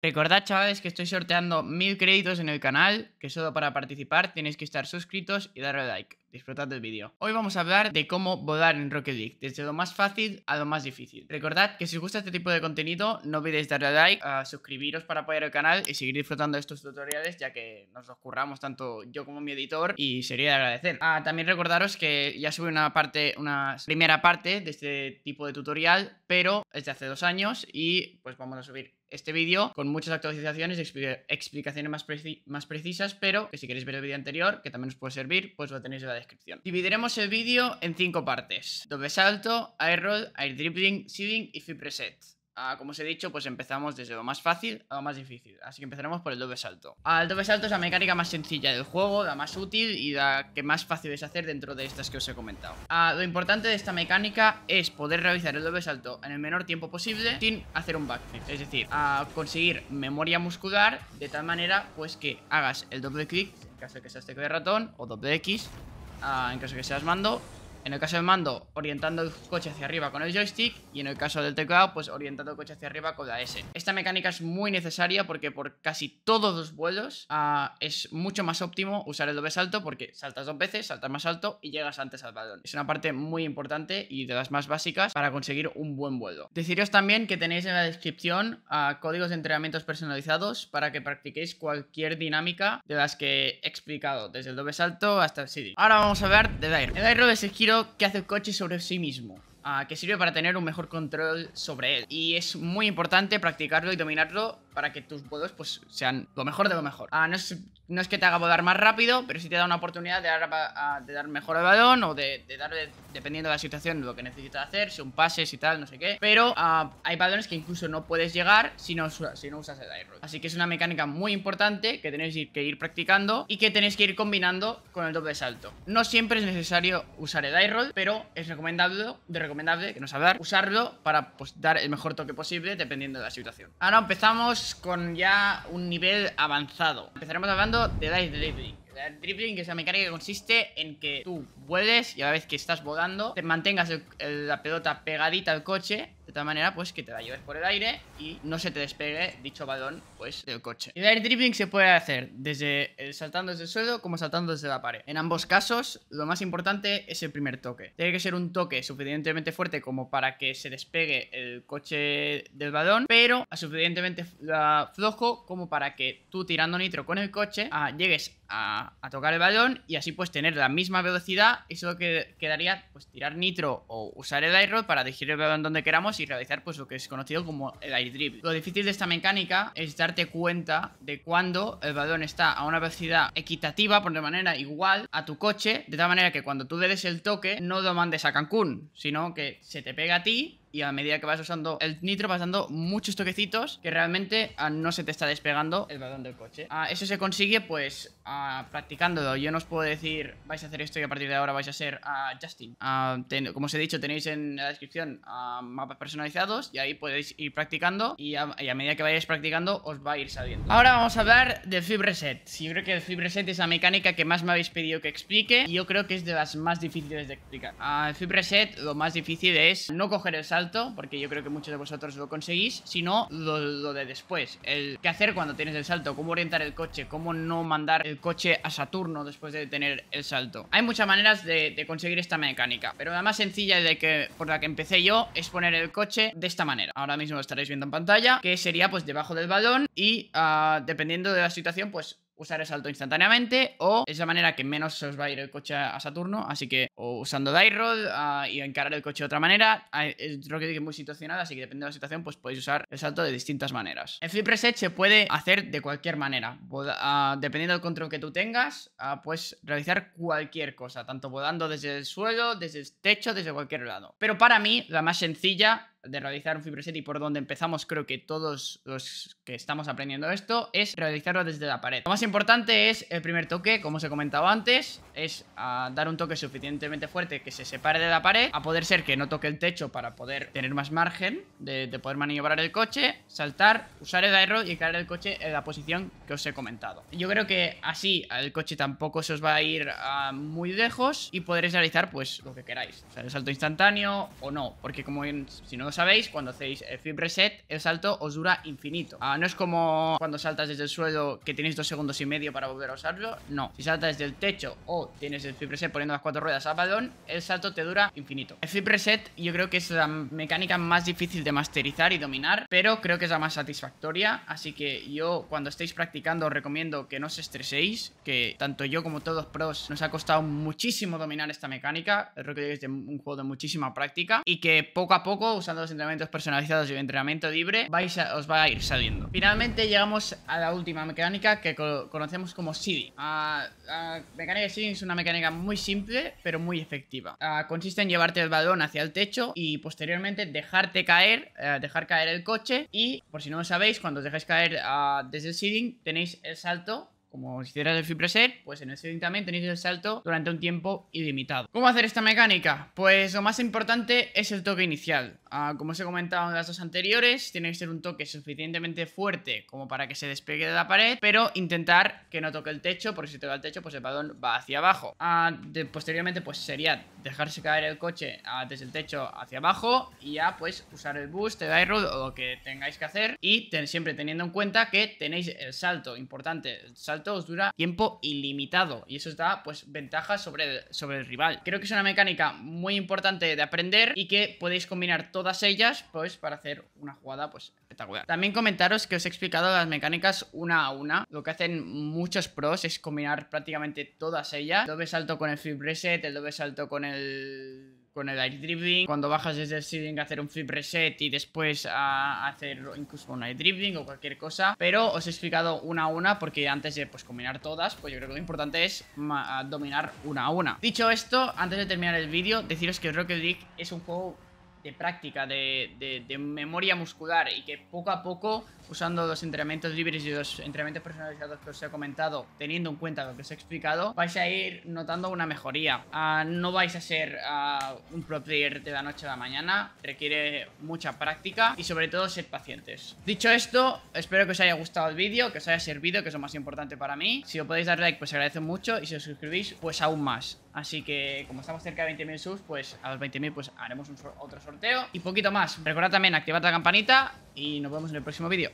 Recordad, chavales, que estoy sorteando mil créditos en el canal, que solo para participar tenéis que estar suscritos y darle like. Disfrutad del vídeo. Hoy vamos a hablar de cómo volar en Rocket League, desde lo más fácil a lo más difícil. Recordad que si os gusta este tipo de contenido, no olvidéis darle a like, a suscribiros para apoyar el canal y seguir disfrutando de estos tutoriales, ya que nos los curramos tanto yo como mi editor y sería de agradecer. Ah, también recordaros que ya subí una parte, una primera parte de este tipo de tutorial, pero es de hace dos años y pues vamos a subir este vídeo con muchas actualizaciones y explicaciones más, más precisas, pero que si queréis ver el vídeo anterior, que también os puede servir, pues lo tenéis en la descripción. Dividiremos el vídeo en cinco partes. Doble salto, air roll, air dribbling, seeding y free preset. Ah, como os he dicho, pues empezamos desde lo más fácil a lo más difícil. Así que empezaremos por el doble salto. el doble salto es la mecánica más sencilla del juego, la más útil y la que más fácil es hacer dentro de estas que os he comentado. Ah, lo importante de esta mecánica es poder realizar el doble salto en el menor tiempo posible sin hacer un backflip. Es decir, conseguir memoria muscular de tal manera pues que hagas el doble clic, en caso de que sea este de ratón, o doble X, en caso que seas mando en el caso del mando, orientando el coche hacia arriba con el joystick y en el caso del teclado, pues orientando el coche hacia arriba con la S. Esta mecánica es muy necesaria porque por casi todos los vuelos ah, es mucho más óptimo usar el doble salto porque saltas dos veces, saltas más alto y llegas antes al balón. Es una parte muy importante y de las más básicas para conseguir un buen vuelo. Deciros también que tenéis en la descripción ah, códigos de entrenamientos personalizados para que practiquéis cualquier dinámica de las que he explicado, desde el doble salto hasta el CD. Ahora vamos a ver de Dair. El es que hace el coche sobre sí mismo ah, que sirve para tener un mejor control sobre él. Y es muy importante practicarlo y dominarlo para que tus bodos pues, sean lo mejor de lo mejor. Ah, no, es, que te haga bodar más rápido, pero sí te da una oportunidad de dar, mejor el balón o de, de dar, dependiendo de la situación, lo que necesitas hacer, si un pase, y tal, no sé qué. Pero ah, hay balones que incluso no puedes llegar si no, si no usas el air Así que es una mecánica muy importante que tenéis que ir practicando y que tenéis que ir combinando con el doble salto. No siempre es necesario usar el die roll, pero es recomendable, de recomendable, que nos saber, usarlo para pues, dar el mejor toque posible dependiendo de la situación. Ahora empezamos con ya un nivel avanzado. Empezaremos hablando de Light Dribbling. El dribbling es la mecánica que consiste en que tú vueles y a la vez que estás volando, te mantengas la pelota pegadita al coche de tal manera, pues, que te la lleves por el aire y no se te despegue dicho balón, pues, del coche. El air dripping se puede hacer desde saltando desde el suelo como saltando desde la pared. En ambos casos, lo más importante es el primer toque. Tiene que ser un toque suficientemente fuerte como para que se despegue el coche del balón, pero suficientemente flojo como para que tú tirando nitro con el coche ah, llegues llegues a, tocar el balón y así pues tener la misma velocidad. Eso que quedaría pues tirar nitro o usar el air para dirigir el balón donde queramos y realizar pues lo que es conocido como el air dribble. Lo difícil de esta mecánica es darte cuenta de cuando el balón está a una velocidad equitativa, por de manera igual a tu coche, de tal manera que cuando tú le des el toque no lo mandes a Cancún, sino que se te pega a ti y a medida que vas usando el nitro vas dando muchos toquecitos que realmente ah, no se te está despegando el balón del coche. Ah, eso se consigue pues ah, practicándolo. Yo no os puedo decir vais a hacer esto y a partir de ahora vais a ser Justin. como os he dicho tenéis en la descripción mapas personalizados y ahí podéis ir practicando y a, medida que vayáis practicando os va a ir saliendo Ahora vamos a hablar del Fib Reset. Yo creo que el Fibreset Reset es la mecánica que más me habéis pedido que explique y yo creo que es de las más difíciles de explicar. el Fibreset lo más difícil es no coger el salto porque yo creo que muchos de vosotros lo conseguís, sino lo, lo de después, el qué hacer cuando tienes el salto, cómo orientar el coche, cómo no mandar el coche a Saturno después de tener el salto. Hay muchas maneras de, conseguir esta mecánica, pero la más sencilla de que, por la que empecé yo es poner el coche de esta manera. Ahora mismo lo estaréis viendo en pantalla, que sería pues debajo del balón y ah, dependiendo de la situación pues usar el salto instantáneamente o de la manera que menos se os va a ir el coche a Saturno, así que o usando die uh, y encarar el coche de otra manera, ah, es lo que muy situacional, así que depende de la situación, pues podéis usar el salto de distintas maneras. El flip reset se puede hacer de cualquier manera, ah, dependiendo del control que tú tengas, pues puedes realizar cualquier cosa, tanto volando desde el suelo, desde el techo, desde cualquier lado. Pero para mí, la más sencilla de realizar un fibreset y por donde empezamos creo que todos los que estamos aprendiendo esto es realizarlo desde la pared. Lo más importante es el primer toque, como os he comentado antes, es ah, dar un toque suficientemente fuerte que se separe de la pared, a poder ser que no toque el techo para poder tener más margen de, poder maniobrar el coche, saltar, usar el aero y caer el coche en la posición que os he comentado. Yo creo que así el coche tampoco se os va a ir ah, muy lejos y podréis realizar pues lo que queráis, el salto instantáneo o no, porque como en, si no os sabéis, cuando hacéis el eh, flip reset, el salto os dura infinito. Ah, no es como cuando saltas desde el suelo que tenéis dos segundos y medio para volver a usarlo. No. Si saltas desde el techo o tienes el flip reset poniendo las cuatro ruedas ¡a balón, el salto te dura infinito. El flip reset yo creo que es la mecánica más difícil de masterizar y dominar, pero creo que es la más satisfactoria. Así que yo cuando estéis practicando os recomiendo que no os estreséis, que tanto yo como todos los pros nos ha costado muchísimo dominar esta mecánica. Creo que es un juego de muchísima práctica y que poco a poco usando los entrenamientos personalizados y el entrenamiento libre, vais os va a ir saliendo. Finalmente llegamos a la última mecánica que conocemos como seeding. Ah, ah, mecánica de seeding es una mecánica muy simple, pero muy efectiva. Ah, consiste en llevarte el balón hacia el techo y posteriormente dejarte caer, eh, dejar caer el coche y, por si no lo sabéis, cuando os dejáis caer desde el seeding tenéis el salto como si hicieras el free preset, pues en ese también tenéis el salto durante un tiempo ilimitado. ¿Cómo hacer esta mecánica? Pues lo más importante es el toque inicial. Ah, como os he comentado en las dos anteriores, tiene que ser un toque suficientemente fuerte como para que se despegue de la pared, pero intentar que no toque el techo, porque si toca el techo, pues el balón va hacia abajo. Ah, posteriormente, pues sería dejarse caer el coche desde el techo hacia abajo y ya, pues, usar el boost, el airroad o lo que tengáis que hacer y siempre teniendo en cuenta que tenéis el salto importante, el salto todos dura tiempo ilimitado y eso os da pues ventajas sobre el, sobre el rival. Creo que es una mecánica muy importante de aprender y que podéis combinar todas ellas pues para hacer una jugada pues espectacular. También comentaros que os he explicado las mecánicas una a una. Lo que hacen muchos pros es combinar prácticamente todas ellas. El doble salto con el flip reset, el doble salto con el con el air dribbling, cuando bajas desde el ceiling a hacer un flip reset y después a hacer incluso un air dribbling o cualquier cosa, pero os he explicado una a una porque antes de pues combinar todas, pues yo creo que lo importante es dominar una a una. Dicho esto, antes de terminar el vídeo, deciros que Rocket League es un juego práctica, de, memoria muscular y que poco a poco, usando los entrenamientos libres y los entrenamientos personalizados que os he comentado, teniendo en cuenta lo que os he explicado, vais a ir notando una mejoría. Ah, no vais a ser ah, un pro player de la noche a la mañana, requiere mucha práctica y sobre todo ser pacientes. Dicho esto, espero que os haya gustado el vídeo, que os haya servido, que es lo más importante para mí. Si os podéis dar like, pues agradezco mucho y si os suscribís, pues aún más. Así que como estamos cerca de 20.000 subs, pues a los 20.000 pues haremos un, otro y poquito más. Recordad también activar la campanita y nos vemos en el próximo vídeo.